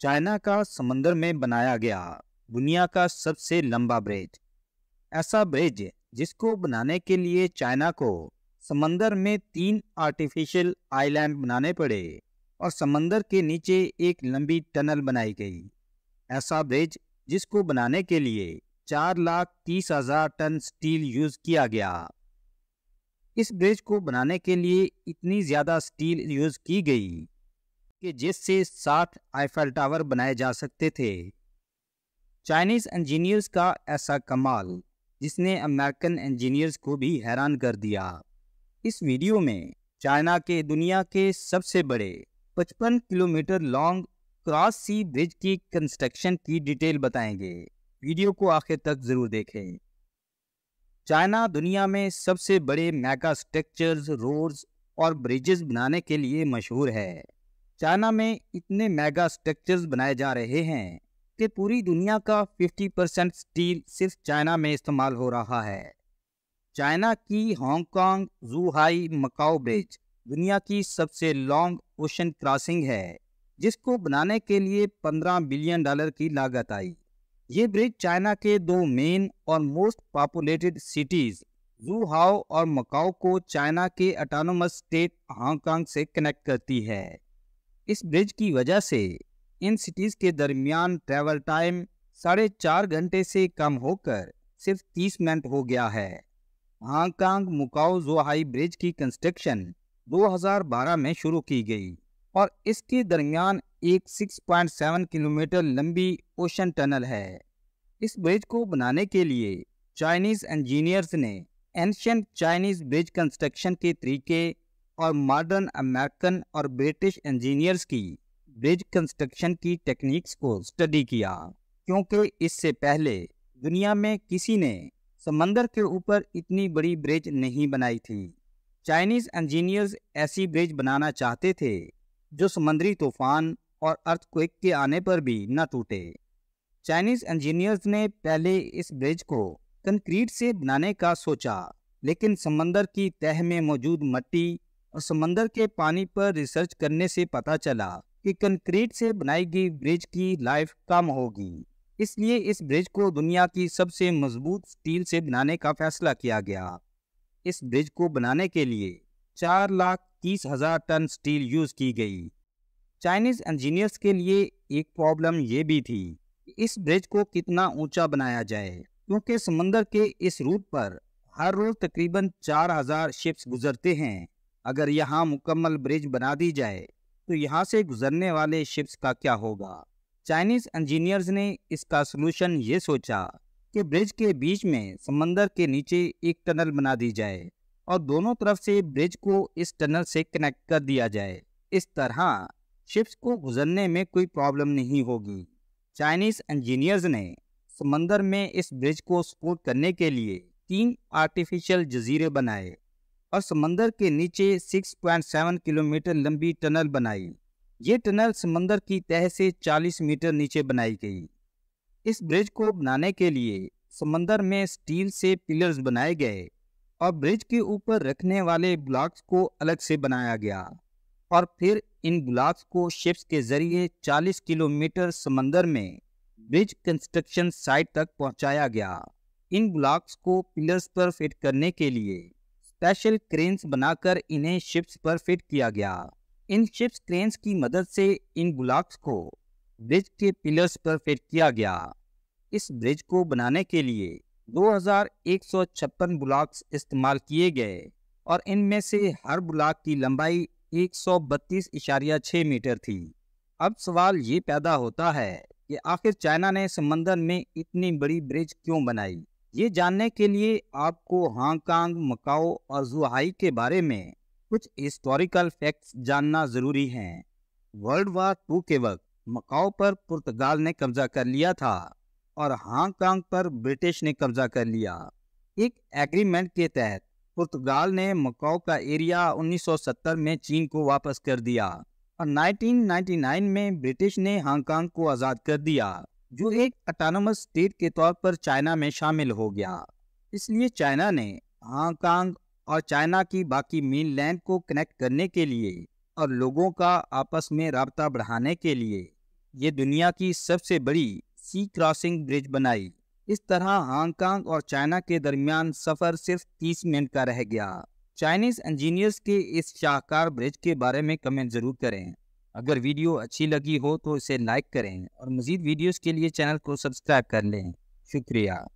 China का समंदर में बनाया गया दुनिया का सबसे लंबा ब्रिज ऐसा ब्रिज जिसको बनाने के लिए चाइना को समंदर में तीन आर्टिफिशियल आइलैंड बनाने पड़े और समंदर के नीचे एक लंबी टनल बनाई गई ऐसा ब्रिज जिसको बनाने के लिए चार लाख तीस हजार टन स्टील यूज किया गया इस ब्रिज को बनाने के लिए इतनी ज़्यादा स्टील यूज की गई कि जिससे सात आईफेल टावर बनाए जा सकते थे चाइनीज इंजीनियर्स का ऐसा कमाल जिसने अमेरिकन इंजीनियर्स को भी हैरान कर दिया इस वीडियो में चाइना के दुनिया के सबसे बड़े 55 kilometre long cross sea bridge की कंस्ट्रक्शन की डिटेल बताएंगे वीडियो को आखिर तक ज़रूर देखें चाइना दुनिया में सबसे बड़े मेगा स्ट्रक्चर्स रोड्स और ब्रिजेस बनाने के लिए मशहूर है चाइना में इतने मेगा स्ट्रक्चर्स बनाए जा रहे हैं कि पूरी दुनिया का 50 परसेंट स्टील सिर्फ चाइना में इस्तेमाल हो रहा है चाइना की हांगकांग जूहाई मकाओ ब्रिज दुनिया की सबसे लॉन्ग ओशन क्रॉसिंग है जिसको बनाने के लिए 15 बिलियन डॉलर की लागत आई ये ब्रिज चाइना के दो मेन और मोस्ट पॉपुलेटेड सिटीज़ जूहाओ और मकाओ को चाइना के अटानोमस स्टेट हांगकांग से कनेक्ट करती है इस ब्रिज की वजह से इन सिटीज़ के दरमियान ट्रैवल टाइम साढ़े चार घंटे से कम होकर सिर्फ तीस मिनट हो गया है हांगकांग मुकाओ जोहाई ब्रिज की कंस्ट्रक्शन 2012 में शुरू की गई और इसके दरमियान एक 6.7 किलोमीटर लंबी ओशन टनल है इस ब्रिज को बनाने के लिए चाइनीज़ इंजीनियर्स ने एंशंट चाइनीज़ ब्रिज कंस्ट्रक्शन के तरीके और मॉडर्न अमेरिकन और ब्रिटिश इंजीनियर्स की ब्रिज कंस्ट्रक्शन की टेक्निक्स को स्टडी किया क्योंकि इससे पहले दुनिया में किसी ने समंदर के ऊपर इतनी बड़ी ब्रिज नहीं बनाई थी चाइनीज इंजीनियर्स ऐसी ब्रिज बनाना चाहते थे जो समुद्री तूफान और अर्थक्वेक के आने पर भी न टूटे चाइनीज इंजीनियर्स ने पहले इस ब्रिज को कंक्रीट से बनाने का सोचा लेकिन समंदर की तह में मौजूद मट्टी और समंदर के पानी पर रिसर्च करने से पता चला कि कंक्रीट से बनाई गई ब्रिज की लाइफ कम होगी इसलिए इस ब्रिज को दुनिया की सबसे मजबूत स्टील से बनाने का फैसला किया गया इस ब्रिज को बनाने के लिए चार लाख तीस हजार टन स्टील यूज की गई चाइनीज इंजीनियर्स के लिए एक प्रॉब्लम यह भी थी कि इस ब्रिज को कितना ऊंचा बनाया जाए क्योंकि समंदर के इस रूट पर हर रोज तकरीबन चार हजार शिप्स गुजरते हैं अगर यहाँ मुकम्मल ब्रिज बना दी जाए तो यहाँ से गुजरने वाले शिप्स का क्या होगा चाइनीज इंजीनियर्स ने इसका सोल्यूशन ये सोचा कि ब्रिज के बीच में समंदर के नीचे एक टनल बना दी जाए और दोनों तरफ से ब्रिज को इस टनल से कनेक्ट कर दिया जाए इस तरह शिप्स को गुजरने में कोई प्रॉब्लम नहीं होगी चाइनीज इंजीनियर्स ने समंदर में इस ब्रिज को सपोर्ट करने के लिए तीन आर्टिफिशियल जजीरे बनाए और समंदर के नीचे 6.7 किलोमीटर लंबी टनल बनाई ये टनल समंदर की तह से 40 मीटर नीचे बनाई गई इस ब्रिज को बनाने के लिए समंदर में स्टील से पिलर्स बनाए गए और ब्रिज के ऊपर रखने वाले ब्लॉक्स को अलग से बनाया गया और फिर इन ब्लॉक्स को शिप्स के जरिए 40 किलोमीटर समंदर में ब्रिज कंस्ट्रक्शन साइट तक पहुंचाया गया इन ब्लॉक्स को पिलर्स पर फिट करने के लिए स्पेशल क्रेन्स बनाकर इन्हें शिप्स पर फिट किया गया इन शिप्स क्रेन्स की मदद से इन ब्लॉक्स को ब्रिज के पिलर्स पर फिट किया गया इस ब्रिज को बनाने के लिए 2156 ब्लॉक्स इस्तेमाल किए गए और इनमें से हर ब्लॉक की लंबाई 132.6 मीटर थी अब सवाल ये पैदा होता है कि आखिर चाइना ने समंदर में इतनी बड़ी ब्रिज क्यों बनाई ये जानने के लिए आपको हांगकांग मकाओ और जुहाई के बारे में कुछ हिस्टोरिकल फैक्ट्स जानना ज़रूरी हैं वर्ल्ड वार टू के वक्त मकाओ पर पुर्तगाल ने कब्जा कर लिया था और हांगकांग पर ब्रिटिश ने कब्जा कर लिया एक एग्रीमेंट के तहत पुर्तगाल ने मकाओ का एरिया 1970 में चीन को वापस कर दिया और 1999 में ब्रिटिश ने हांगकांग को आज़ाद कर दिया जो एक अटानमस स्टेट के तौर पर चाइना में शामिल हो गया इसलिए चाइना ने हांगकांग और चाइना की बाकी लैंड को कनेक्ट करने के लिए और लोगों का आपस में रबता बढ़ाने के लिए ये दुनिया की सबसे बड़ी सी क्रॉसिंग ब्रिज बनाई इस तरह हांगकांग और चाइना के दरमियान सफ़र सिर्फ 30 मिनट का रह गया चाइनीज़ इंजीनियर्स के इस शाहकार ब्रिज के बारे में कमेंट ज़रूर करें अगर वीडियो अच्छी लगी हो तो इसे लाइक करें और मज़ीद वीडियोज़ के लिए चैनल को सब्सक्राइब कर लें शुक्रिया